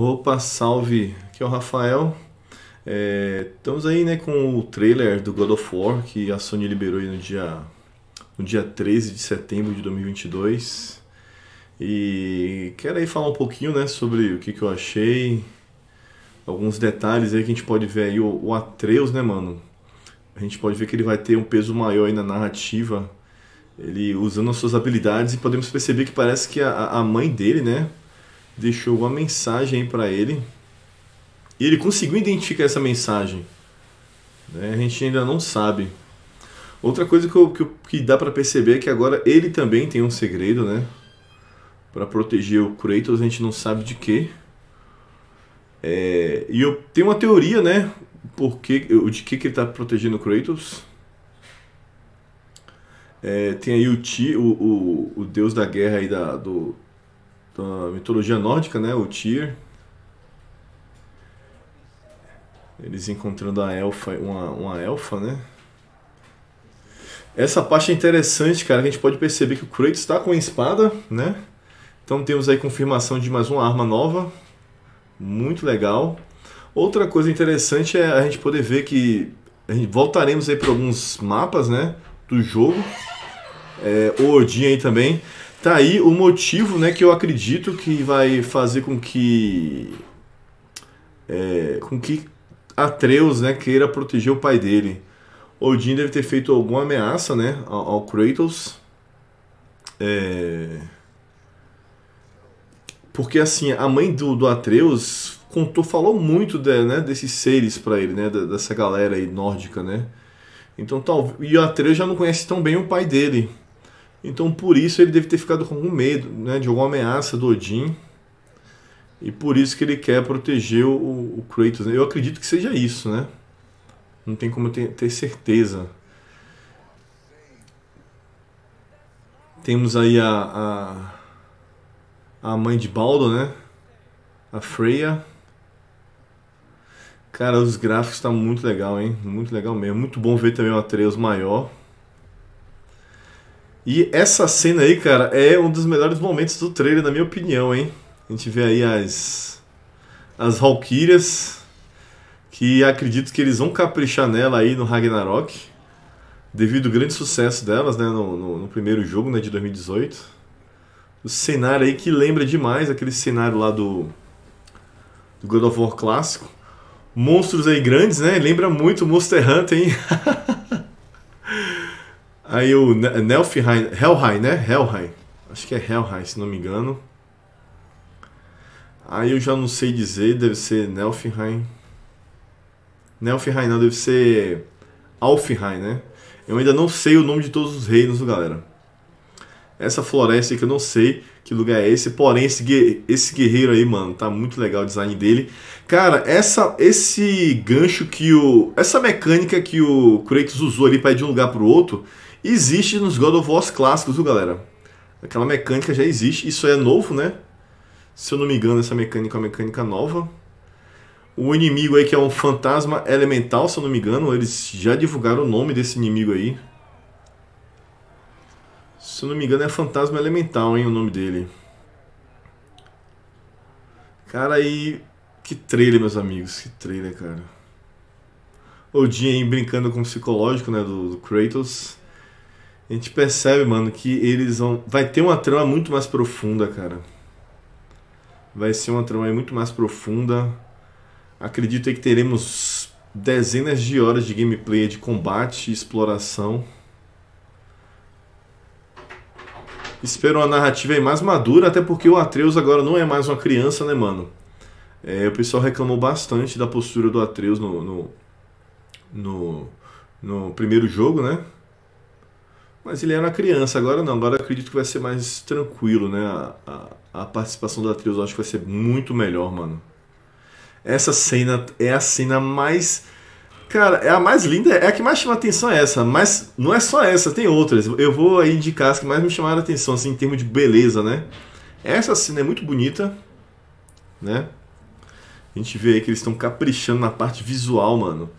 Opa, salve! Aqui é o Rafael. É, estamos aí né, com o trailer do God of War que a Sony liberou no dia, no dia 13 de setembro de 2022. E quero aí falar um pouquinho né, sobre o que, que eu achei, alguns detalhes aí que a gente pode ver aí. O, o Atreus, né, mano? A gente pode ver que ele vai ter um peso maior aí na narrativa ele usando as suas habilidades e podemos perceber que parece que a, a mãe dele, né, deixou uma mensagem para ele e ele conseguiu identificar essa mensagem. Né? A gente ainda não sabe. Outra coisa que, eu, que, que dá para perceber é que agora ele também tem um segredo, né? Para proteger o Kratos, a gente não sabe de quê. É, e eu tenho uma teoria, né? Porque de que, que ele está protegendo o Kratos? É, tem aí o, Ti, o, o, o deus da guerra aí da, do, da então, mitologia nórdica, né? O Tyr. Eles encontrando a elfa, uma, uma elfa, né? Essa parte é interessante, cara. A gente pode perceber que o Kratos está com a espada, né? Então temos aí confirmação de mais uma arma nova. Muito legal. Outra coisa interessante é a gente poder ver que voltaremos aí para alguns mapas, né? Do jogo. É, o Odin aí também. Tá aí o motivo, né, que eu acredito que vai fazer com que é, com que Atreus, né, queira proteger o pai dele. Odin deve ter feito alguma ameaça, né, ao, ao Kratos. É... Porque assim, a mãe do, do Atreus contou, falou muito de, né, desses seres para ele, né, dessa galera aí nórdica, né? Então, tal, e o Atreus já não conhece tão bem o pai dele. Então por isso ele deve ter ficado com algum medo né, de alguma ameaça do Odin. E por isso que ele quer proteger o, o Kratos. Né? Eu acredito que seja isso, né? Não tem como ter, ter certeza. Temos aí a, a, a mãe de Baldo, né? A Freya. Cara, os gráficos estão tá muito legal, hein? Muito legal mesmo. Muito bom ver também o Atreus maior. E essa cena aí, cara, é um dos melhores momentos do trailer, na minha opinião, hein? A gente vê aí as. As Valkyrias. Que acredito que eles vão caprichar nela aí no Ragnarok. Devido ao grande sucesso delas, né? No, no, no primeiro jogo, né? De 2018. O cenário aí que lembra demais aquele cenário lá do. Do God of War clássico monstros aí grandes, né? Lembra muito Monster Hunter, hein? Aí o Nelfheim, Helheim, né? Helheim. Acho que é Helheim, se não me engano. Aí eu já não sei dizer, deve ser Nelfheim. Nelfheim não, deve ser Alfheim, né? Eu ainda não sei o nome de todos os reinos, galera. Essa floresta aí que eu não sei que lugar é esse, porém esse, esse guerreiro aí, mano, tá muito legal o design dele. Cara, essa, esse gancho que o... Essa mecânica que o Kratos usou ali pra ir de um lugar pro outro Existe nos God of War clássicos, viu, galera? Aquela mecânica já existe. Isso é novo, né? Se eu não me engano, essa mecânica é uma mecânica nova. O inimigo aí que é um fantasma elemental, se eu não me engano, eles já divulgaram o nome desse inimigo aí. Se eu não me engano, é fantasma elemental, hein, o nome dele. Cara, aí que trailer, meus amigos, que trailer, cara. Odin aí brincando com o psicológico, né, do, do Kratos. A gente percebe, mano, que eles vão. Vai ter uma trama muito mais profunda, cara. Vai ser uma trama muito mais profunda. Acredito que teremos dezenas de horas de gameplay de combate e exploração. Espero uma narrativa aí mais madura, até porque o Atreus agora não é mais uma criança, né, mano? É, o pessoal reclamou bastante da postura do Atreus no, no, no, no primeiro jogo, né? Mas ele era criança, agora não. Agora acredito que vai ser mais tranquilo, né? A, a, a participação da Trios acho que vai ser muito melhor, mano. Essa cena é a cena mais. Cara, é a mais linda, é a que mais chama atenção é essa, mas não é só essa, tem outras. Eu vou aí indicar as que mais me chamaram atenção, assim, em termos de beleza, né? Essa cena é muito bonita, né? A gente vê aí que eles estão caprichando na parte visual, mano.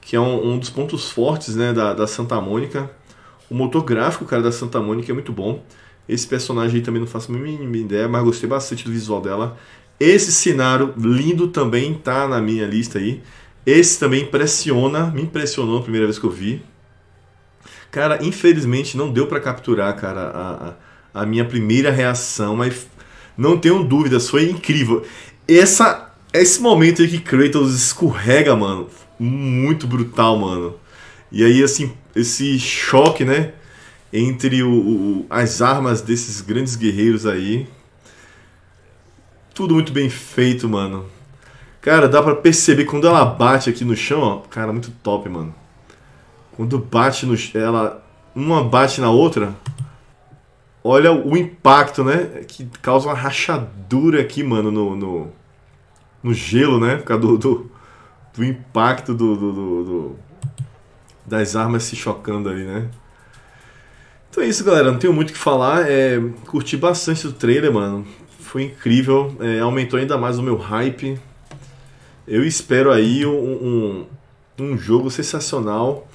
Que é um, um dos pontos fortes, né, da, da Santa Mônica o motor gráfico, cara, da Santa Mônica é muito bom. Esse personagem aí também não faço a mínima ideia, mas gostei bastante do visual dela. Esse cenário lindo também tá na minha lista aí. Esse também impressiona, me impressionou a primeira vez que eu vi. Cara, infelizmente não deu para capturar, cara, a, a, minha primeira reação, mas não tenho dúvidas, foi incrível. Essa, esse momento aí que Kratos escorrega, mano, muito brutal, mano. E aí, assim, esse choque, né? Entre o, o, as armas desses grandes guerreiros aí. Tudo muito bem feito, mano. Cara, dá pra perceber quando ela bate aqui no chão, ó. Cara, muito top, mano. Quando bate no chão, ela... Uma bate na outra. Olha o impacto, né? Que causa uma rachadura aqui, mano, no... no, no gelo, né? Por causa do... do, do impacto do, do, do das armas se chocando ali, né? Então é isso, galera. Não tenho muito o que falar. É, curti bastante o trailer, mano. Foi incrível. É, aumentou ainda mais o meu hype. Eu espero aí um, um, um, jogo sensacional.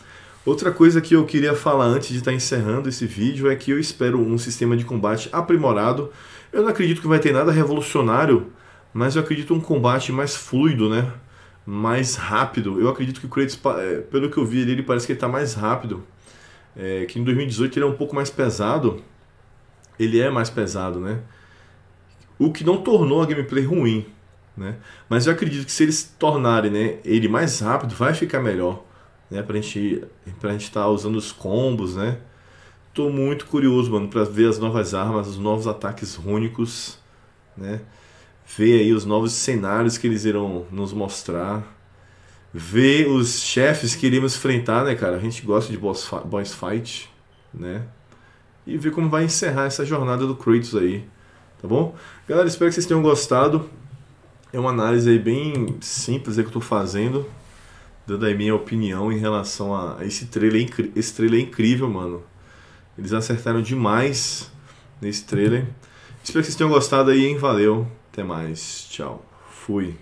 Outra coisa que eu queria falar antes de estar tá encerrando esse vídeo é que eu espero um sistema de combate aprimorado. Eu não acredito que vai ter nada revolucionário, mas eu acredito um combate mais fluido, né? mais rápido. Eu acredito que o Kratos, é, pelo que eu vi ele parece que ele está mais rápido. É, que em 2018 ele é um pouco mais pesado. Ele é mais pesado, né? O que não tornou a gameplay ruim, né? Mas eu acredito que se eles tornarem né, ele mais rápido, vai ficar melhor. Né, pra gente estar gente tá usando os combos, né? Tô muito curioso, mano, pra ver as novas armas, os novos ataques rúnicos, né? ver aí os novos cenários que eles irão nos mostrar, ver os chefes que iremos enfrentar, né, cara? A gente gosta de boss, boss fight, né? E ver como vai encerrar essa jornada do Kratos aí, tá bom? Galera, espero que vocês tenham gostado. É uma análise aí bem simples aí que eu tô fazendo, dando aí minha opinião em relação a esse trailer. Esse trailer é incrível, mano. Eles acertaram demais nesse trailer. Espero que vocês tenham gostado aí, hein? Valeu! Até mais. Tchau. Fui.